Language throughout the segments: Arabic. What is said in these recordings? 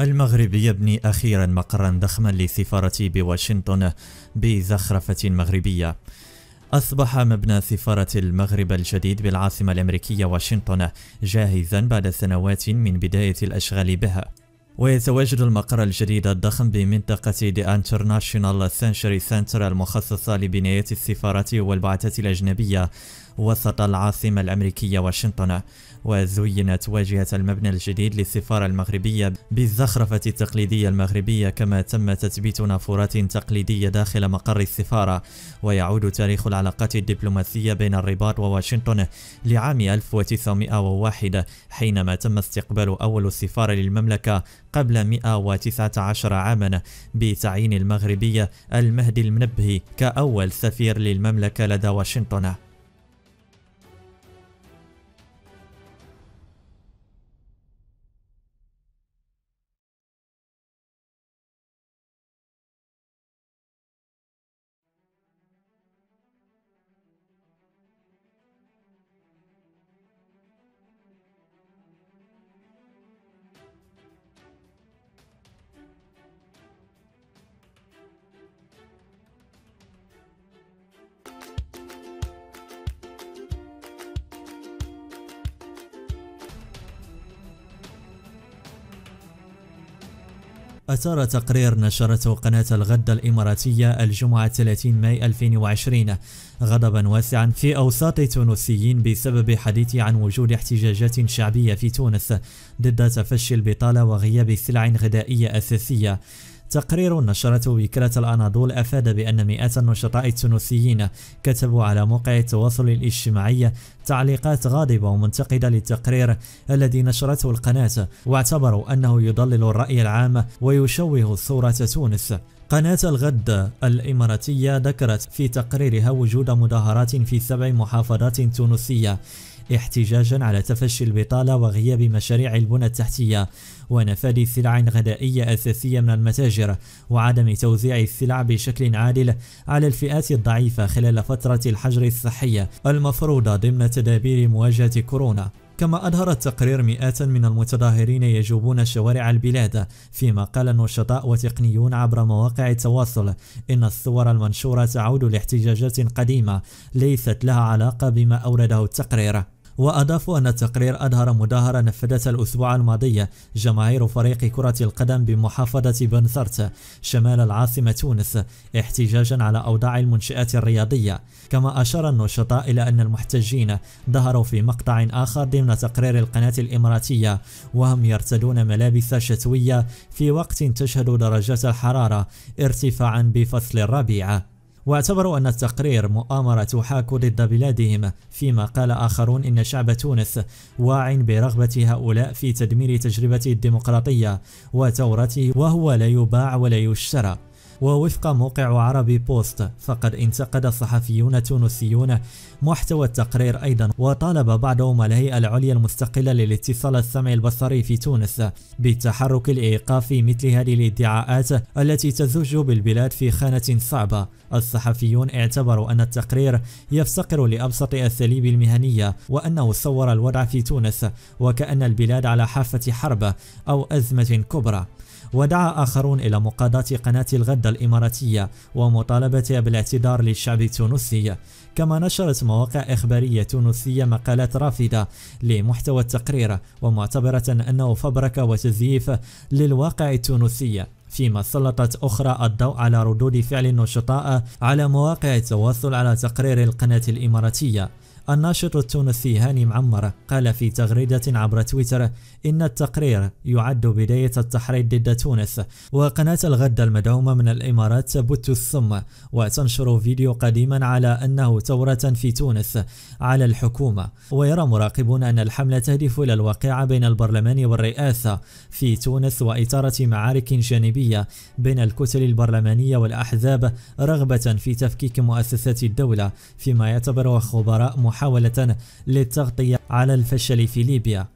المغرب يبني أخيرا مقرا ضخما للسفارة بواشنطن بزخرفة مغربية أصبح مبنى سفارة المغرب الجديد بالعاصمة الأمريكية واشنطن جاهزا بعد سنوات من بداية الأشغال بها ويتواجد المقر الجديد الضخم بمنطقة The International Century Center المخصصة لبناية السفارات والبعثات الأجنبية وسط العاصمة الأمريكية واشنطن وزينت واجهة المبنى الجديد للسفارة المغربية بالزخرفة التقليدية المغربية كما تم تثبيت نافورات تقليدية داخل مقر السفارة ويعود تاريخ العلاقات الدبلوماسية بين الرباط وواشنطن لعام 1901 حينما تم استقبال أول سفارة للمملكة قبل 119 عاما بتعيين المغربية المهدي المنبهي كأول سفير للمملكة لدى واشنطن أثار تقرير نشرته قناة الغد الإماراتية الجمعة 30 ماي 2020 غضبا واسعا في أوساط تونسيين بسبب حديث عن وجود احتجاجات شعبية في تونس ضد تفشي البطالة وغياب سلع غذائية أساسية تقرير نشرته وكالة الأناضول أفاد بأن مئات النشطاء التونسيين كتبوا على موقع التواصل الاجتماعي تعليقات غاضبة ومنتقدة للتقرير الذي نشرته القناة واعتبروا أنه يضلل الرأي العام ويشوه صورة تونس قناة الغد الإماراتية ذكرت في تقريرها وجود مظاهرات في سبع محافظات تونسية احتجاجا على تفشي البطالة وغياب مشاريع البنى التحتية ونفاد سلع غذائية أساسية من المتاجر وعدم توزيع السلع بشكل عادل على الفئات الضعيفة خلال فترة الحجر الصحي المفروضة ضمن تدابير مواجهة كورونا كما أظهر التقرير مئات من المتظاهرين يجوبون شوارع البلاد فيما قال النشطاء وتقنيون عبر مواقع التواصل إن الصور المنشورة تعود لاحتجاجات قديمة ليست لها علاقة بما أورده التقرير وأضافوا أن التقرير أظهر مظاهرة نفذتها الأسبوع الماضي جماهير فريق كرة القدم بمحافظة بنثرت شمال العاصمة تونس احتجاجا على أوضاع المنشآت الرياضية كما أشار النشطاء إلى أن المحتجين ظهروا في مقطع آخر ضمن تقرير القناة الإماراتية وهم يرتدون ملابس شتوية في وقت تشهد درجات الحرارة ارتفاعا بفصل الربيع واعتبروا أن التقرير مؤامرة تحاك ضد بلادهم فيما قال آخرون إن شعب تونس واع برغبة هؤلاء في تدمير تجربته الديمقراطية وثورته وهو لا يباع ولا يشترى ووفق موقع عربي بوست فقد انتقد الصحفيون التونسيون محتوى التقرير أيضا وطالب بعضهم الهيئة العليا المستقلة للاتصال السمعي البصري في تونس بالتحرك لايقاف مثل هذه الادعاءات التي تزج بالبلاد في خانة صعبة الصحفيون اعتبروا أن التقرير يفتقر لأبسط اساليب المهنية وأنه صور الوضع في تونس وكأن البلاد على حافة حرب أو أزمة كبرى ودعا آخرون إلى مقاضاة قناة الغد الإماراتية ومطالبتها بالاعتذار للشعب التونسي كما نشرت مواقع إخبارية تونسية مقالات رافضة لمحتوى التقرير ومعتبرة أنه فبركة وتزييف للواقع التونسي فيما سلطت أخرى الضوء على ردود فعل النشطاء على مواقع التواصل على تقرير القناة الإماراتية الناشط التونسي هاني معمر قال في تغريدة عبر تويتر إن التقرير يعد بداية التحريض ضد تونس وقناة الغد المدعومة من الإمارات تبث الثم وتنشر فيديو قديما على أنه ثورة في تونس على الحكومة ويرى مراقبون أن الحملة تهدف إلى الواقعة بين البرلمان والرئاسة في تونس وإثارة معارك جانبية بين الكتل البرلمانية والأحزاب رغبة في تفكيك مؤسسات الدولة فيما يعتبر خبراء محاولة للتغطية على الفشل في ليبيا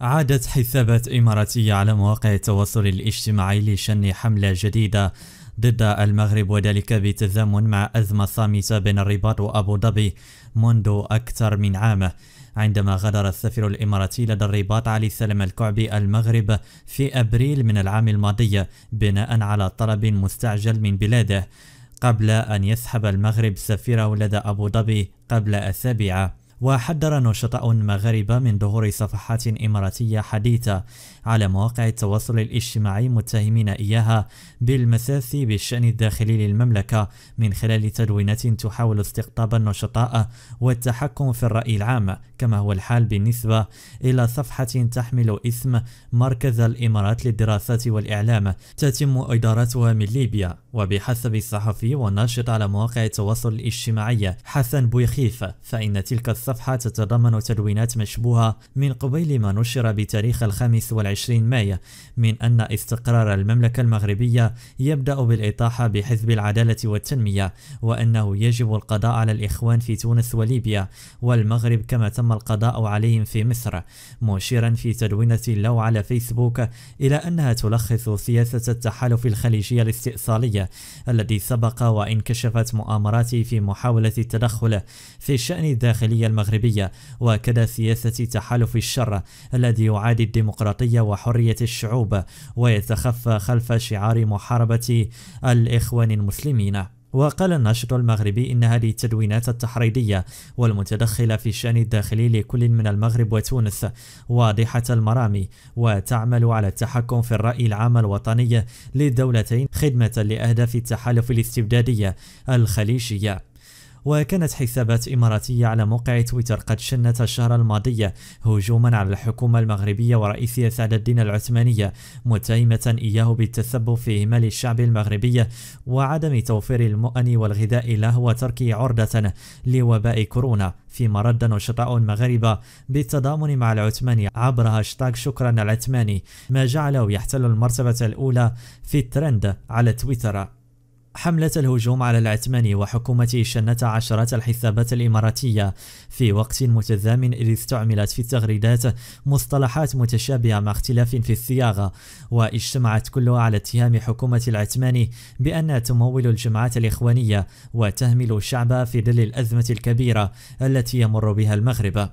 عادت حسابات إماراتية على مواقع التواصل الاجتماعي لشن حملة جديدة ضد المغرب وذلك بتزامن مع أزمة صامتة بين الرباط وأبو ظبي منذ أكثر من عام عندما غادر السفير الإماراتي لدى الرباط علي سلم الكعبي المغرب في أبريل من العام الماضي بناء على طلب مستعجل من بلاده قبل أن يسحب المغرب سفيره لدى أبو ظبي قبل أسابيع وحذر نشطاء مغاربة من ظهور صفحات إماراتية حديثة على مواقع التواصل الاجتماعي متهمين إياها بالمساس بالشأن الداخلي للمملكة من خلال تدوينات تحاول استقطاب النشطاء والتحكم في الرأي العام كما هو الحال بالنسبة إلى صفحة تحمل اسم مركز الإمارات للدراسات والإعلام تتم إدارتها من ليبيا وبحسب الصحفي والناشط على مواقع التواصل الاجتماعي حسن بويخيف فإن تلك الصفحة تتضمن تدوينات مشبوهة من قبيل ما نشر بتاريخ الخامس والعشرين 20 مايو من أن استقرار المملكة المغربية يبدأ بالإطاحة بحزب العدالة والتنمية وأنه يجب القضاء على الإخوان في تونس وليبيا والمغرب كما تم القضاء عليهم في مصر مشيرا في تدوينة لو على فيسبوك إلى أنها تلخص سياسة التحالف الخليجي الاستئصالي الذي سبق وانكشفت مؤامراته في محاولة التدخل في الشأن الداخلي المغربي وكذا سياسة تحالف الشر الذي يعادي الديمقراطية وحرية الشعوب ويتخفى خلف شعار محاربة الإخوان المسلمين وقال الناشط المغربي إن هذه التدوينات التحريضية والمتدخلة في الشأن الداخلي لكل من المغرب وتونس واضحة المرامي وتعمل على التحكم في الرأي العام الوطني للدولتين خدمة لأهداف التحالف الاستبدادية الخليجية وكانت حسابات إماراتية على موقع تويتر قد شنت الشهر الماضي هجوما على الحكومة المغربية ورئيسية سعد الدين العثمانية متهمة إياه بالتسبب في إهمال الشعب المغربي وعدم توفير المؤن والغذاء له وتركه عرضة لوباء كورونا فيما رد نشطاء مغاربة بالتضامن مع العثماني عبر هاشتاغ شكرا العثماني ما جعله يحتل المرتبة الأولى في الترند على تويتر حملة الهجوم على العثماني وحكومة شنت عشرات الحسابات الإماراتية في وقت متزامن إذ استعملت في التغريدات مصطلحات متشابهة مع اختلاف في الصياغة واجتمعت كلها على اتهام حكومة العثماني بأنها تمول الجماعات الإخوانية وتهمل الشعب في ظل الأزمة الكبيرة التي يمر بها المغرب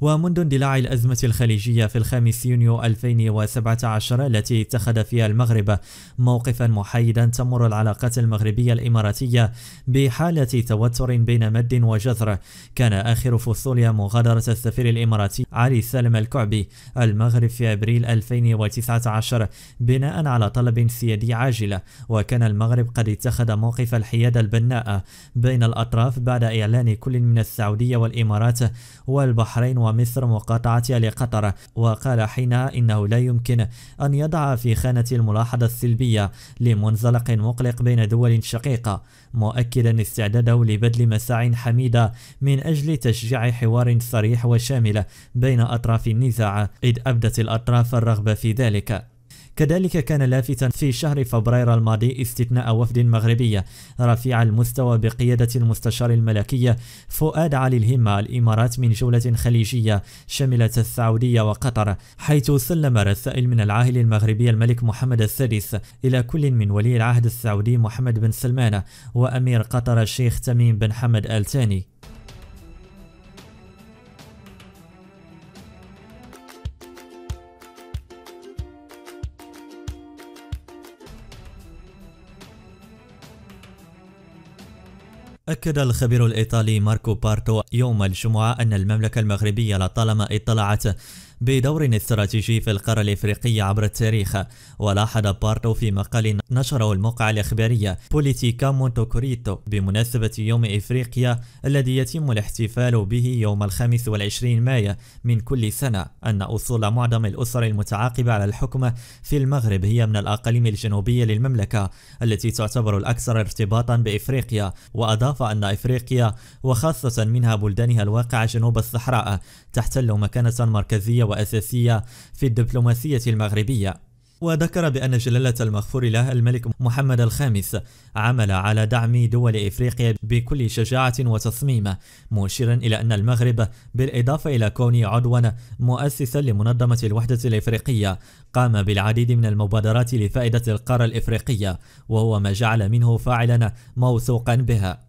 ومنذ اندلاع الأزمة الخليجية في الخامس يونيو 2017 التي اتخذ فيها المغرب موقفا محايدا تمر العلاقات المغربية الإماراتية بحالة توتر بين مد وجزر كان آخر فصولها مغادرة السفير الإماراتي علي سالم الكعبي المغرب في أبريل 2019 بناء على طلب سيادي عاجل وكان المغرب قد اتخذ موقف الحيادة البناء بين الأطراف بعد إعلان كل من السعودية والإمارات والبحرين ومصر مقاطعتها لقطر وقال حينها إنه لا يمكن أن يضع في خانة الملاحظة السلبية لمنزلق مقلق بين دول شقيقة مؤكدا استعداده لبذل مساع حميدة من أجل تشجيع حوار صريح وشامل بين أطراف النزاع إذ أبدت الأطراف الرغبة في ذلك كذلك كان لافتا في شهر فبراير الماضي استثناء وفد مغربي رفيع المستوى بقيادة المستشار الملكي فؤاد علي الهمة الإمارات من جولة خليجية شملت السعودية وقطر حيث سلم رسائل من العاهل المغربي الملك محمد السادس إلى كل من ولي العهد السعودي محمد بن سلمان وأمير قطر الشيخ تميم بن حمد آل ثاني أكد الخبير الإيطالي ماركو بارتو يوم الجمعة أن المملكة المغربية لطالما اطلعت بدور استراتيجي في القارة الإفريقية عبر التاريخ ولاحظ بارتو في مقال نشره الموقع الإخبارية بوليتيكا مونتوكوريتو بمناسبة يوم إفريقيا الذي يتم الاحتفال به يوم الخامس والعشرين مايو من كل سنة أن أصول معظم الأسر المتعاقبة على الحكم في المغرب هي من الأقاليم الجنوبية للمملكة التي تعتبر الأكثر ارتباطا بإفريقيا وأضاف أن إفريقيا وخاصة منها بلدانها الواقعة جنوب الصحراء تحتل مكانة مركزية وأساسية في الدبلوماسية المغربية وذكر بأن جلالة المغفور له الملك محمد الخامس عمل على دعم دول إفريقيا بكل شجاعة وتصميم مشيرا إلى أن المغرب بالإضافة إلى كونه عضوا مؤسسا لمنظمة الوحدة الإفريقية قام بالعديد من المبادرات لفائدة القارة الإفريقية وهو ما جعل منه فاعلا موثوقا بها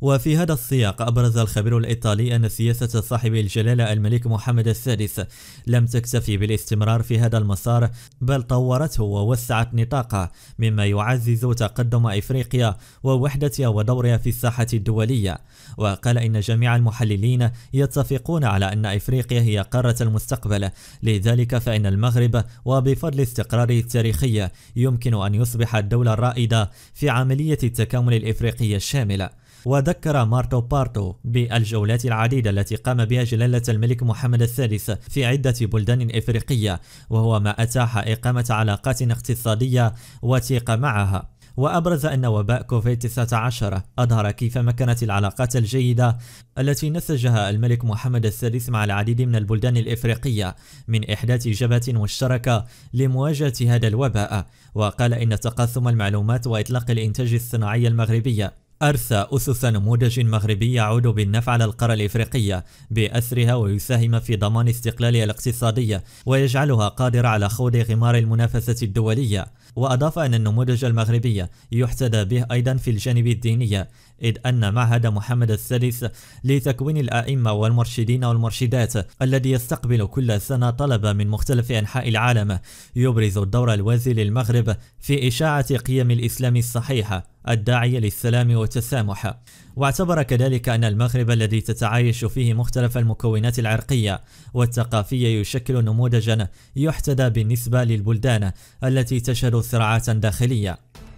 وفي هذا السياق أبرز الخبير الإيطالي أن سياسة صاحب الجلالة الملك محمد السادس لم تكتفي بالاستمرار في هذا المسار بل طورته ووسعت نطاقه مما يعزز تقدم إفريقيا ووحدتها ودورها في الساحة الدولية وقال إن جميع المحللين يتفقون على أن إفريقيا هي قارة المستقبل لذلك فإن المغرب وبفضل استقراره التاريخي يمكن أن يصبح الدولة الرائدة في عملية التكامل الإفريقي الشاملة وذكر مارتو بارتو بالجولات العديدة التي قام بها جلالة الملك محمد الثالث في عدة بلدان إفريقية وهو ما أتاح إقامة علاقات اقتصادية وثيقة معها وأبرز أن وباء كوفيد-19 أظهر كيف مكنت العلاقات الجيدة التي نسجها الملك محمد الثالث مع العديد من البلدان الإفريقية من إحداث جبهة مشتركة لمواجهة هذا الوباء وقال إن تقاسم المعلومات وإطلاق الإنتاج الصناعي المغربي أرثى أسس نموذج مغربي يعود بالنفع على القارة الإفريقية بأسرها ويساهم في ضمان استقلالها الاقتصادي ويجعلها قادرة على خوض غمار المنافسة الدولية وأضاف أن النموذج المغربي يحتذى به أيضا في الجانب الديني إذ أن معهد محمد السادس لتكوين الأئمة والمرشدين والمرشدات الذي يستقبل كل سنة طلبة من مختلف أنحاء العالم يبرز الدور الوازي للمغرب في إشاعة قيم الإسلام الصحيحة الداعية للسلام والتسامح واعتبر كذلك أن المغرب الذي تتعايش فيه مختلف المكونات العرقية والثقافية يشكل نموذجا يحتذى بالنسبة للبلدان التي تشهد صراعات داخلية